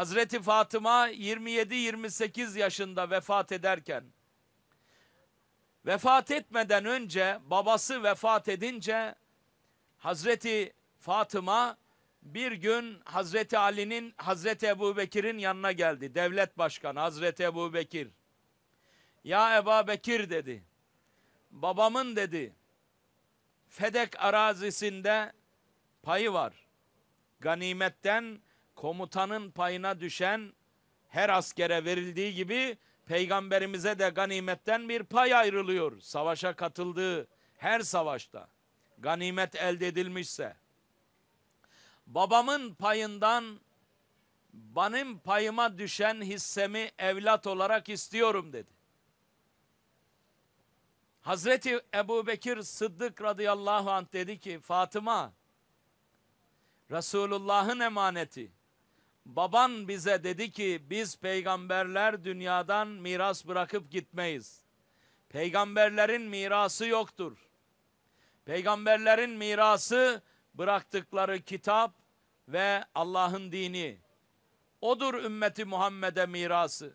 Hazreti Fatıma 27-28 yaşında vefat ederken vefat etmeden önce babası vefat edince Hazreti Fatıma bir gün Hazreti Ali'nin Hazreti Ebu Bekir'in yanına geldi. Devlet başkanı Hazreti Ebu Bekir. Ya Ebu Bekir dedi. Babamın dedi. Fedek arazisinde payı var. Ganimetten komutanın payına düşen her askere verildiği gibi peygamberimize de ganimetten bir pay ayrılıyor. Savaşa katıldığı her savaşta ganimet elde edilmişse. Babamın payından benim payıma düşen hissemi evlat olarak istiyorum dedi. Hazreti Ebu Bekir Sıddık radıyallahu anh dedi ki Fatıma Resulullah'ın emaneti Baban bize dedi ki biz peygamberler dünyadan miras bırakıp gitmeyiz. Peygamberlerin mirası yoktur. Peygamberlerin mirası bıraktıkları kitap ve Allah'ın dini. Odur ümmeti Muhammed'e mirası.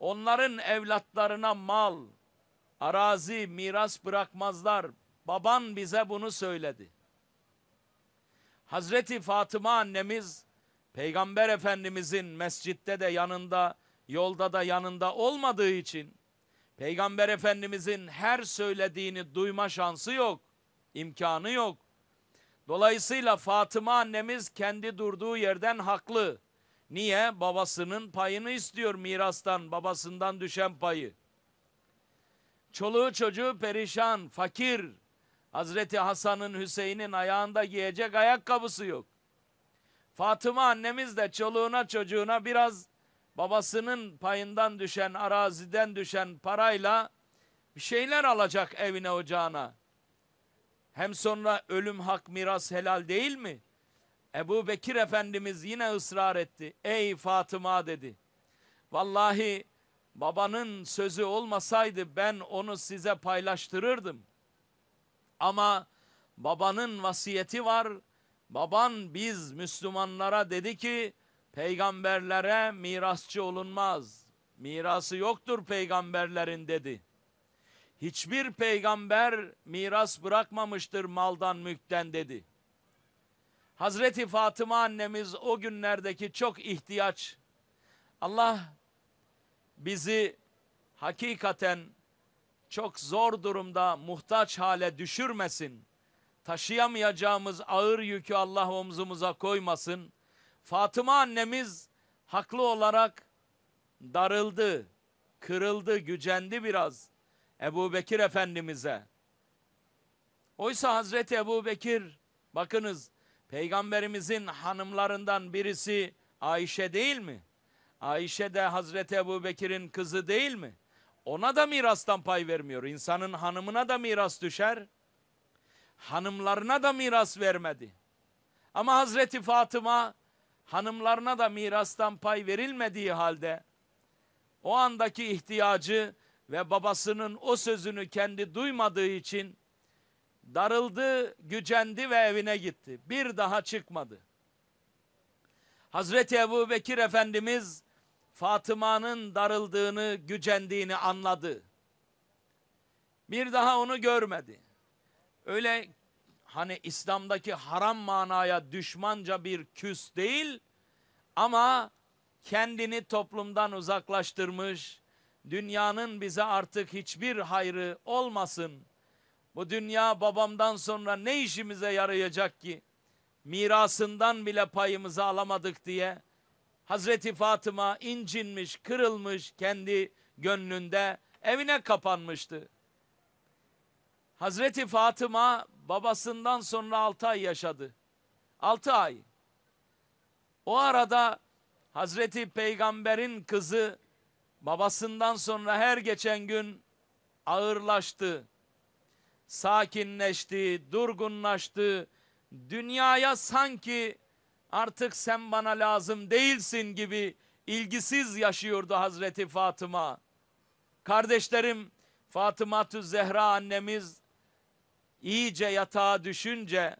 Onların evlatlarına mal, arazi, miras bırakmazlar. Baban bize bunu söyledi. Hazreti Fatıma annemiz Peygamber Efendimizin mescitte de yanında, yolda da yanında olmadığı için Peygamber Efendimizin her söylediğini duyma şansı yok, imkanı yok. Dolayısıyla Fatıma annemiz kendi durduğu yerden haklı. Niye? Babasının payını istiyor mirastan, babasından düşen payı. Çoluğu çocuğu perişan, fakir. Hazreti Hasan'ın Hüseyin'in ayağında giyecek ayakkabısı yok. Fatıma annemiz de çoluğuna çocuğuna biraz babasının payından düşen, araziden düşen parayla bir şeyler alacak evine ocağına. Hem sonra ölüm hak miras helal değil mi? Ebu Bekir Efendimiz yine ısrar etti. Ey Fatıma dedi. Vallahi babanın sözü olmasaydı ben onu size paylaştırırdım. Ama babanın vasiyeti var Baban biz Müslümanlara dedi ki peygamberlere mirasçı olunmaz. Mirası yoktur peygamberlerin dedi. Hiçbir peygamber miras bırakmamıştır maldan mülkten dedi. Hazreti Fatıma annemiz o günlerdeki çok ihtiyaç. Allah bizi hakikaten çok zor durumda muhtaç hale düşürmesin taşıyamayacağımız ağır yükü Allah omzumuza koymasın. Fatıma annemiz haklı olarak darıldı, kırıldı, gücendi biraz Ebu Bekir Efendimiz'e. Oysa Hazreti Ebu Bekir, bakınız Peygamberimizin hanımlarından birisi Ayşe değil mi? Ayşe de Hazreti Ebu Bekir'in kızı değil mi? Ona da mirastan pay vermiyor. İnsanın hanımına da miras düşer hanımlarına da miras vermedi. Ama Hazreti Fatıma hanımlarına da mirastan pay verilmediği halde o andaki ihtiyacı ve babasının o sözünü kendi duymadığı için darıldı, gücendi ve evine gitti. Bir daha çıkmadı. Hazreti Ebu Bekir Efendimiz Fatıma'nın darıldığını, gücendiğini anladı. Bir daha onu görmedi. Öyle hani İslam'daki haram manaya düşmanca bir küs değil ama kendini toplumdan uzaklaştırmış, dünyanın bize artık hiçbir hayrı olmasın. Bu dünya babamdan sonra ne işimize yarayacak ki? Mirasından bile payımızı alamadık diye Hazreti Fatıma incinmiş, kırılmış kendi gönlünde evine kapanmıştı. Hazreti Fatıma babasından sonra altı ay yaşadı. Altı ay. O arada Hazreti Peygamber'in kızı babasından sonra her geçen gün ağırlaştı. Sakinleşti, durgunlaştı. Dünyaya sanki artık sen bana lazım değilsin gibi ilgisiz yaşıyordu Hazreti Fatıma. Kardeşlerim Fatıma Zehra annemiz iyice yatağa düşünce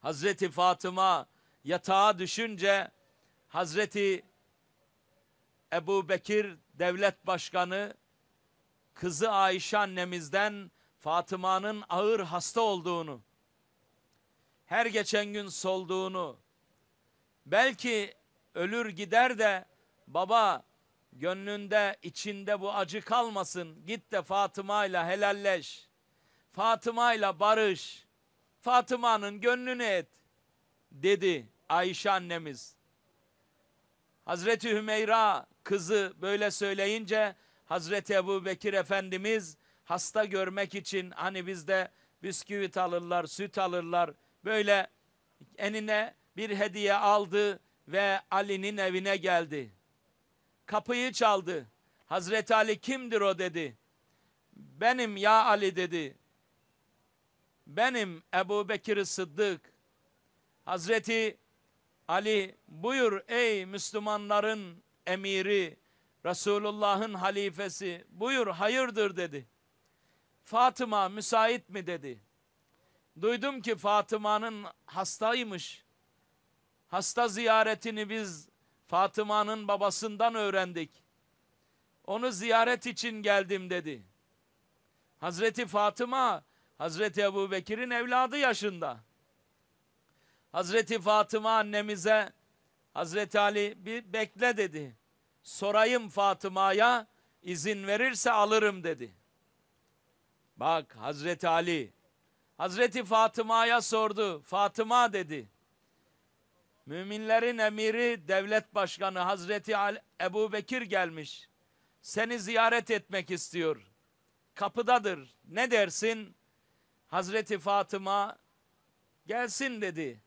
Hazreti Fatıma yatağa düşünce Hazreti Ebu Bekir devlet başkanı kızı Ayşe annemizden Fatıma'nın ağır hasta olduğunu, her geçen gün solduğunu, belki ölür gider de baba gönlünde içinde bu acı kalmasın git de Fatıma ile helalleş. Fatıma ile barış. Fatıma'nın gönlünü et dedi Ayşe annemiz. Hazreti Hümeyra kızı böyle söyleyince Hazreti Ebu Bekir Efendimiz hasta görmek için hani bizde bisküvit alırlar, süt alırlar. Böyle enine bir hediye aldı ve Ali'nin evine geldi. Kapıyı çaldı. Hazreti Ali kimdir o dedi. Benim ya Ali dedi benim Ebu Bekir Sıddık, Hazreti Ali buyur ey Müslümanların emiri, Resulullah'ın halifesi buyur hayırdır dedi. Fatıma müsait mi dedi. Duydum ki Fatıma'nın hastaymış. Hasta ziyaretini biz Fatıma'nın babasından öğrendik. Onu ziyaret için geldim dedi. Hazreti Fatıma Hazreti Ebu Bekir'in evladı yaşında. Hazreti Fatıma annemize Hazreti Ali bir bekle dedi. Sorayım Fatıma'ya izin verirse alırım dedi. Bak Hazreti Ali Hazreti Fatıma'ya sordu. Fatıma dedi. Müminlerin emiri devlet başkanı Hazreti Ebu Bekir gelmiş. Seni ziyaret etmek istiyor. Kapıdadır. Ne dersin? Hazreti Fatıma gelsin dedi.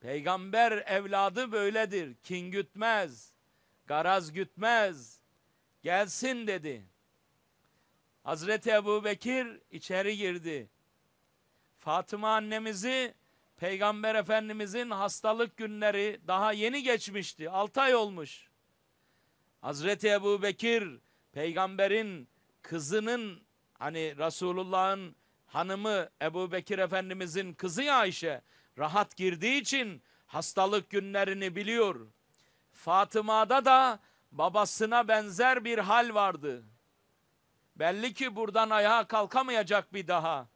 Peygamber evladı böyledir. Kin gütmez, garaz gütmez. Gelsin dedi. Hazreti Ebu Bekir içeri girdi. Fatıma annemizi Peygamber Efendimizin hastalık günleri daha yeni geçmişti. 6 ay olmuş. Hazreti Ebu Bekir peygamberin kızının hani Resulullah'ın hanımı Ebu Bekir Efendimizin kızı Ayşe rahat girdiği için hastalık günlerini biliyor. Fatıma'da da babasına benzer bir hal vardı. Belli ki buradan ayağa kalkamayacak bir daha.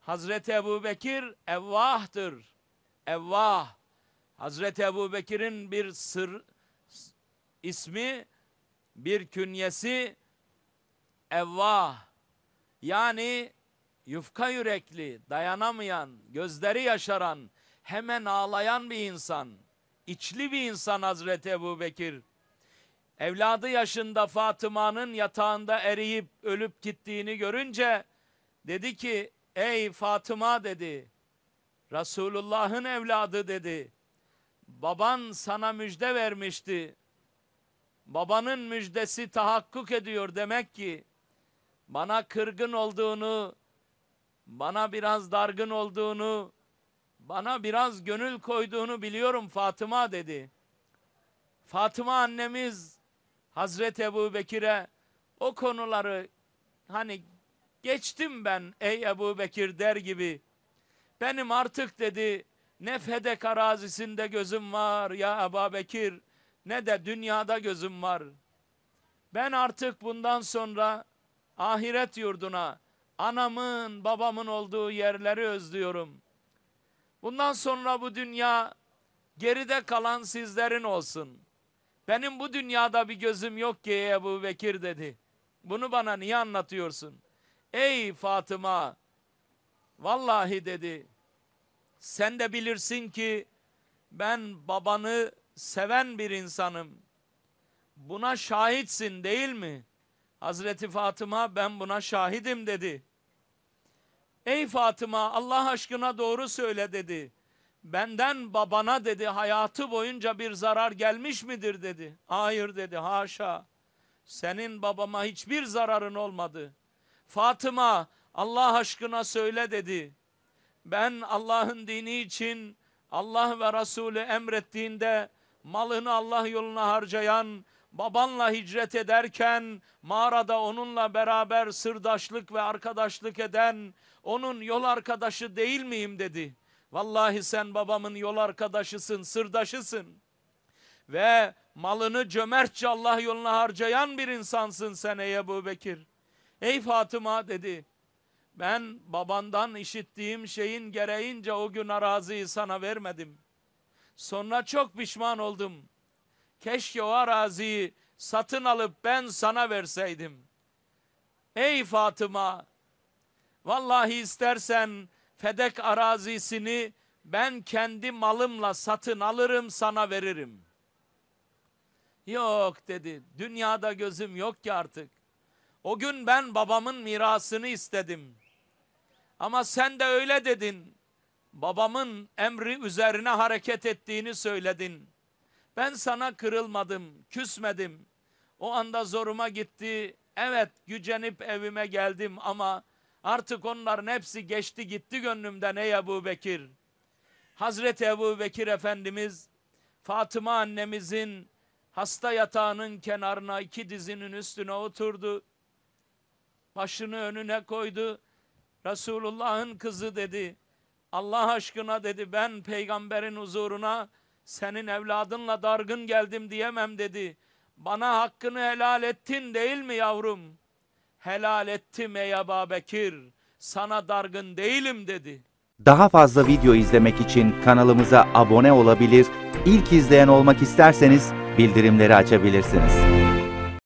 Hazreti Ebu Bekir evvahtır. Evvah. Hazreti Ebu Bekir'in bir sır ismi, bir künyesi evvah. Yani yufka yürekli, dayanamayan, gözleri yaşaran, hemen ağlayan bir insan, içli bir insan Hazreti Ebu Bekir. Evladı yaşında Fatıma'nın yatağında eriyip ölüp gittiğini görünce dedi ki ey Fatıma dedi Resulullah'ın evladı dedi baban sana müjde vermişti babanın müjdesi tahakkuk ediyor demek ki bana kırgın olduğunu bana biraz dargın olduğunu, bana biraz gönül koyduğunu biliyorum Fatıma dedi. Fatıma annemiz Hazreti Ebu Bekir'e o konuları hani geçtim ben ey Ebu Bekir der gibi. Benim artık dedi ne Fedek arazisinde gözüm var ya Ebu Bekir ne de dünyada gözüm var. Ben artık bundan sonra ahiret yurduna anamın, babamın olduğu yerleri özlüyorum. Bundan sonra bu dünya geride kalan sizlerin olsun. Benim bu dünyada bir gözüm yok ki Ebu Bekir dedi. Bunu bana niye anlatıyorsun? Ey Fatıma! Vallahi dedi, sen de bilirsin ki ben babanı seven bir insanım. Buna şahitsin değil mi? Hazreti Fatıma ben buna şahidim dedi. Ey Fatıma Allah aşkına doğru söyle dedi. Benden babana dedi hayatı boyunca bir zarar gelmiş midir dedi. Hayır dedi haşa. Senin babama hiçbir zararın olmadı. Fatıma Allah aşkına söyle dedi. Ben Allah'ın dini için Allah ve Resulü emrettiğinde malını Allah yoluna harcayan babanla hicret ederken mağarada onunla beraber sırdaşlık ve arkadaşlık eden onun yol arkadaşı değil miyim dedi. Vallahi sen babamın yol arkadaşısın, sırdaşısın. Ve malını cömertçe Allah yoluna harcayan bir insansın sen ey Ebu Bekir. Ey Fatıma dedi. Ben babandan işittiğim şeyin gereğince o gün araziyi sana vermedim. Sonra çok pişman oldum.'' keşke o araziyi satın alıp ben sana verseydim. Ey Fatıma, vallahi istersen Fedek arazisini ben kendi malımla satın alırım sana veririm. Yok dedi, dünyada gözüm yok ki artık. O gün ben babamın mirasını istedim. Ama sen de öyle dedin. Babamın emri üzerine hareket ettiğini söyledin. Ben sana kırılmadım, küsmedim. O anda zoruma gitti. Evet gücenip evime geldim ama artık onların hepsi geçti gitti gönlümden ey Ebu Bekir. Hazreti Ebu Bekir Efendimiz Fatıma annemizin hasta yatağının kenarına iki dizinin üstüne oturdu. Başını önüne koydu. Resulullah'ın kızı dedi. Allah aşkına dedi ben peygamberin huzuruna senin evladınla dargın geldim diyemem dedi. Bana hakkını helal ettin değil mi yavrum? Helal ettim ey Aba Bekir. Sana dargın değilim dedi. Daha fazla video izlemek için kanalımıza abone olabilir, İlk izleyen olmak isterseniz bildirimleri açabilirsiniz.